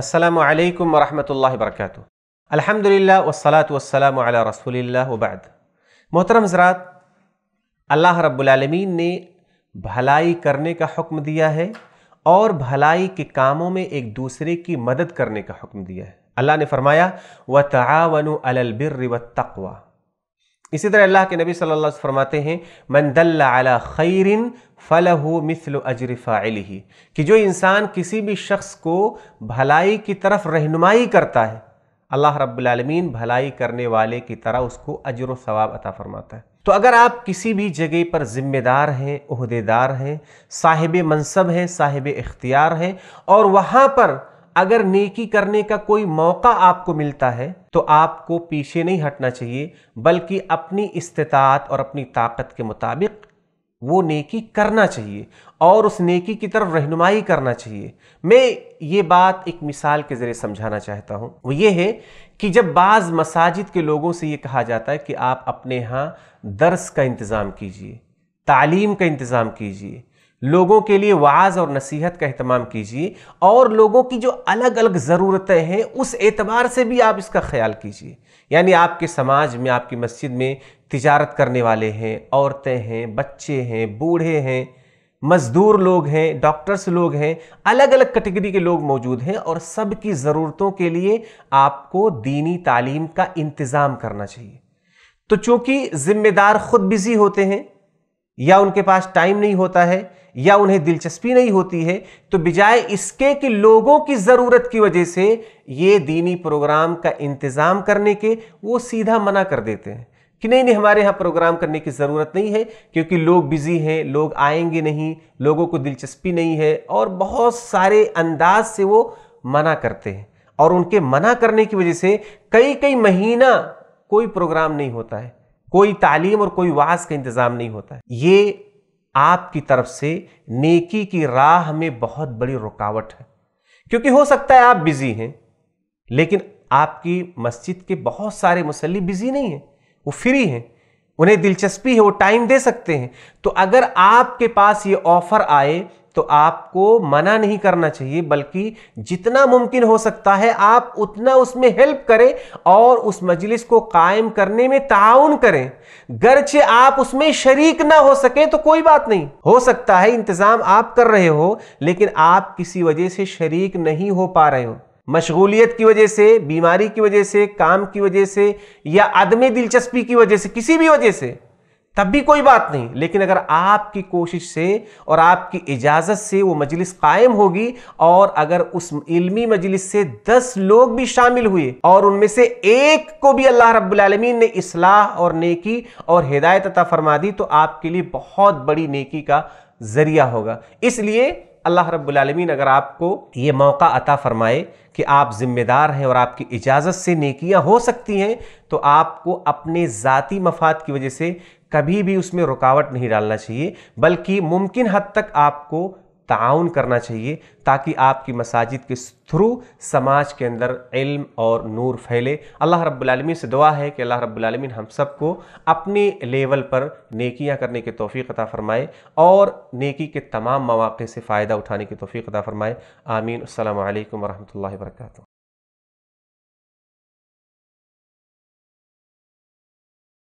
असलकम वरहमल वर्क अलहमदिल्ला वसलात वसलम रसोल्ला वबाद मोहतरम ज़रात अल्लाह रब्बुलमीन ने भलाई करने का हुक्म दिया है और भलाई के कामों में एक दूसरे की मदद करने का हुक्म दिया है अल्लाह ने फरमाया व तावन अलबिर व तकवा इसी तरह अल्लाह के नबी सल्लल्लाहु अलैहि वसल्लम फरमाते हैं मन दल्ला अला खैरिन फ़लहु मिसल अजर कि जो इंसान किसी भी शख्स को भलाई की तरफ रहनुमाई करता है अल्लाह रब्लमीन भलाई करने वाले की तरह उसको अजर सवाब अता फरमाता है तो अगर आप किसी भी जगह पर ज़िम्मेदार हैं अहदेदार हैं साहिब मनसब हैं साहिब इख्तियार हैं और वहाँ पर अगर नेकी करने का कोई मौका आपको मिलता है तो आपको पीछे नहीं हटना चाहिए बल्कि अपनी इस्तात और अपनी ताकत के मुताबिक वो नेकी करना चाहिए और उस नेकी की तरफ रहनुमाई करना चाहिए मैं ये बात एक मिसाल के ज़रिए समझाना चाहता हूँ वो ये है कि जब बाज़ मसाजिद के लोगों से ये कहा जाता है कि आप अपने यहाँ दर्स का इंतज़ाम कीजिए तालीम का इंतज़ाम कीजिए लोगों के लिए वाज और नसीहत का अहतमाम कीजिए और लोगों की जो अलग अलग ज़रूरतें हैं उस एतबार से भी आप इसका ख्याल कीजिए यानी आपके समाज में आपकी मस्जिद में तिजारत करने वाले हैं औरतें हैं बच्चे हैं बूढ़े हैं मज़दूर लोग हैं डॉक्टर्स लोग हैं अलग अलग कैटेगरी के लोग मौजूद हैं और सबकी ज़रूरतों के लिए आपको दीनी तालीम का इंतज़ाम करना चाहिए तो चूँकि ज़िम्मेदार ख़ुद बिज़ी होते हैं या उनके पास टाइम नहीं होता है या उन्हें दिलचस्पी नहीं होती है तो बजाय इसके कि लोगों की ज़रूरत की वजह से ये दीनी प्रोग्राम का इंतज़ाम करने के वो सीधा मना कर देते हैं कि नहीं नहीं हमारे यहाँ प्रोग्राम करने की ज़रूरत नहीं है क्योंकि लोग बिज़ी हैं लोग आएंगे नहीं लोगों को दिलचस्पी नहीं है और बहुत सारे अंदाज से वो मना करते हैं और उनके मना करने की वजह से कई कई महीना कोई प्रोग्राम नहीं होता है कोई तालीम और कोई वास का इंतज़ाम नहीं होता ये आपकी तरफ से नेकी की राह में बहुत बड़ी रुकावट है क्योंकि हो सकता है आप बिज़ी हैं लेकिन आपकी मस्जिद के बहुत सारे मुसल्ली बिज़ी नहीं हैं वो फ्री हैं उन्हें दिलचस्पी है वो टाइम दे सकते हैं तो अगर आपके पास ये ऑफर आए तो आपको मना नहीं करना चाहिए बल्कि जितना मुमकिन हो सकता है आप उतना उसमें हेल्प करें और उस मजलिस को कायम करने में ताउन करें गरचे आप उसमें शरीक ना हो सके तो कोई बात नहीं हो सकता है इंतज़ाम आप कर रहे हो लेकिन आप किसी वजह से शरीक नहीं हो पा रहे हो मशगूलियत की वजह से बीमारी की वजह से काम की वजह से या आदम दिलचस्पी की वजह से किसी भी वजह से तब भी कोई बात नहीं लेकिन अगर आपकी कोशिश से और आपकी इजाज़त से वो मजलिस कायम होगी और अगर उस इल्मी मजलिस से दस लोग भी शामिल हुए और उनमें से एक को भी अल्लाह रब्बुल ने इसलाह और नेकी और हिदायत अता फरमा दी तो आपके लिए बहुत बड़ी नेकी का जरिया होगा इसलिए अल्लाह रब्बुलमीन अगर आपको ये मौका अता फरमाए कि आप ज़िम्मेदार हैं और आपकी इजाज़त से नेकियां हो सकती हैं तो आपको अपने ज़ाती मफाद की वजह से कभी भी उसमें रुकावट नहीं डालना चाहिए बल्कि मुमकिन हद तक आपको ताउन करना चाहिए ताकि आपकी मसाजिद के थ्रू समाज के अंदर इल्म और नूर फैले अल्लाह रब्बुल से दुआ है कि अल्लाह रब्बुल हम सबको अपने लेवल पर नेकियां करने के तोफ़ी अता फ़रमाए और नेकी के तमाम मौाक़े से फ़ायदा उठाने की तोफ़ी अता फ़रमाए आमीन अल्लाम वरहमल वर्का